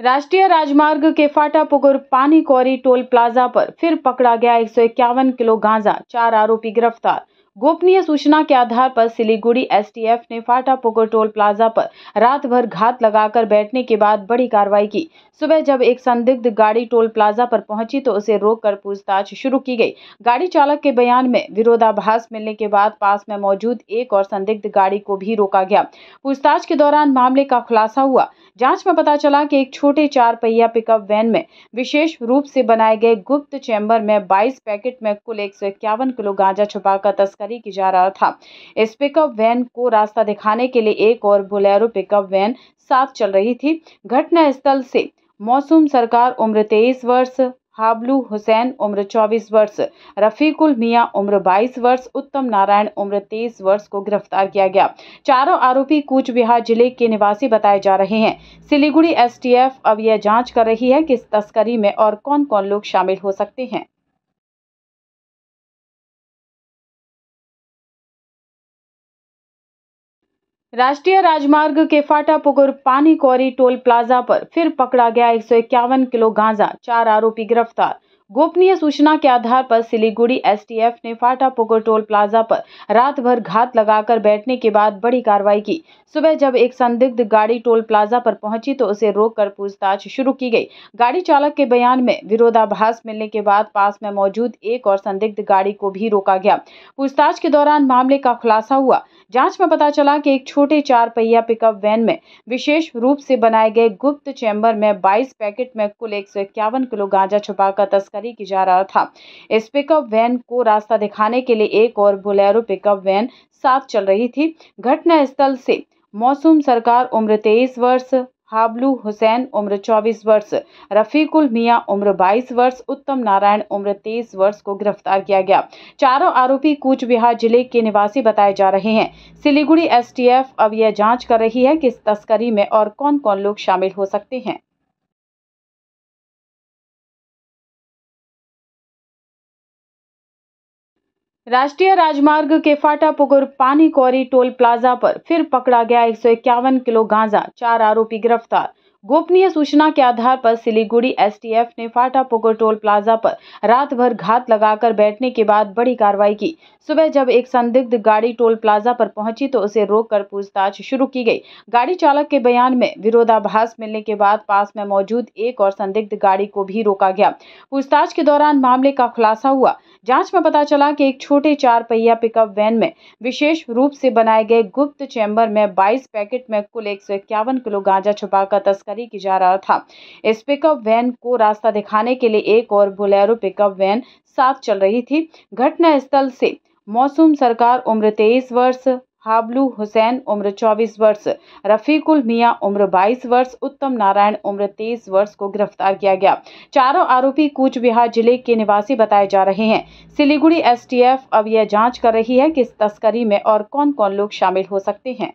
राष्ट्रीय राजमार्ग के फाटापुकुर पानी कोरी टोल प्लाजा पर फिर पकड़ा गया एक किलो गांजा चार आरोपी गिरफ्तार गोपनीय सूचना के आधार पर सिलीगुड़ी एसटीएफ ने फाटा पोको टोल प्लाजा पर रात भर घात लगाकर बैठने के बाद बड़ी कार्रवाई की सुबह जब एक संदिग्ध गाड़ी टोल प्लाजा पर पहुंची तो उसे रोककर पूछताछ शुरू की गई गाड़ी चालक के बयान में विरोधाभास मिलने के बाद पास में मौजूद एक और संदिग्ध गाड़ी को भी रोका गया पूछताछ के दौरान मामले का खुलासा हुआ जाँच में पता चला की एक छोटे चार पहिया पिकअप वैन में विशेष रूप से बनाए गए गुप्त चैम्बर में बाईस पैकेट में कुल एक किलो गांजा छुपा तस्कर की जा रहा था इस पिकअप वैन को रास्ता दिखाने के लिए एक और बोलेरो पिकअप वैन साथ चल रही थी घटना स्थल से मौसम सरकार उम्र तेईस वर्ष हाबलू हुसैन उम्र 24 वर्ष रफीकुल मिया उम्र 22 वर्ष उत्तम नारायण उम्र 23 वर्ष को गिरफ्तार किया गया चारों आरोपी कूच बिहार जिले के निवासी बताए जा रहे हैं सिलीगुड़ी एसटीएफ अब यह जांच कर रही है कि इस तस्करी में और कौन कौन लोग शामिल हो सकते हैं राष्ट्रीय राजमार्ग के फाटा पुकुर पानी कोरी टोल प्लाजा पर फिर पकड़ा गया एक किलो गांजा चार आरोपी गिरफ्तार गोपनीय सूचना के आधार पर सिलीगुड़ी एसटीएफ ने फाटा पोको टोल प्लाजा पर रात भर घात लगाकर बैठने के बाद बड़ी कार्रवाई की सुबह जब एक संदिग्ध गाड़ी टोल प्लाजा पर पहुंची तो उसे रोककर पूछताछ शुरू की गई गाड़ी चालक के बयान में विरोधाभास मिलने के बाद पास में मौजूद एक और संदिग्ध गाड़ी को भी रोका गया पूछताछ के दौरान मामले का खुलासा हुआ जांच में पता चला कि एक छोटे चार पहिया पिकअप वैन में विशेष रूप से बनाए गए गुप्त चैम्बर में 22 पैकेट में कुल एक किलो गांजा छुपाकर तस्कर जारी की जा रहा था इस पिकअप वैन को रास्ता दिखाने के लिए एक और बोलेरो पिकअप वैन साथ चल रही थी घटना स्थल से मौसम सरकार उम्र तेईस वर्ष हाबलू हुसैन उम्र 24 वर्ष रफीकुल मिया उम्र 22 वर्ष उत्तम नारायण उम्र 23 वर्ष को गिरफ्तार किया गया चारों आरोपी कूच बिहार जिले के निवासी बताए जा रहे हैं सिलीगुड़ी एसटीएफ अब यह जांच कर रही है कि इस तस्करी में और कौन कौन लोग शामिल हो सकते हैं राष्ट्रीय राजमार्ग के फाटा पुकुर पानी कोरी टोल प्लाजा पर फिर पकड़ा गया एक किलो गांजा चार आरोपी गिरफ्तार गोपनीय सूचना के आधार पर सिलीगुड़ी एसटीएफ ने फाटा पोकर टोल प्लाजा पर रात भर घात लगाकर बैठने के बाद बड़ी कार्रवाई की सुबह जब एक संदिग्ध गाड़ी टोल प्लाजा पर पहुंची तो उसे रोककर पूछताछ शुरू की गई गाड़ी चालक के बयान में विरोधाभास मिलने के बाद पास में मौजूद एक और संदिग्ध गाड़ी को भी रोका गया पूछताछ के दौरान मामले का खुलासा हुआ जांच में पता चला कि एक छोटे चार पहिया पिकअप वैन में विशेष रूप से बनाए गए गुप्त चैम्बर में बाईस पैकेट में कुल एक किलो गांजा छुपाकर तस्कर तस्करी की जा रहा था इस पिकअप वैन को रास्ता दिखाने के लिए एक और बोलेरो पिकअप वैन साथ चल रही थी घटना स्थल से मौसम सरकार उम्र तेईस वर्ष हाबलू हुसैन उम्र 24 वर्ष रफीकुल मिया उम्र 22 वर्ष उत्तम नारायण उम्र 23 वर्ष को गिरफ्तार किया गया चारों आरोपी कूच बिहार जिले के निवासी बताए जा रहे हैं सिलीगुड़ी एसटीएफ अब यह जांच कर रही है कि इस तस्करी में और कौन कौन लोग शामिल हो सकते हैं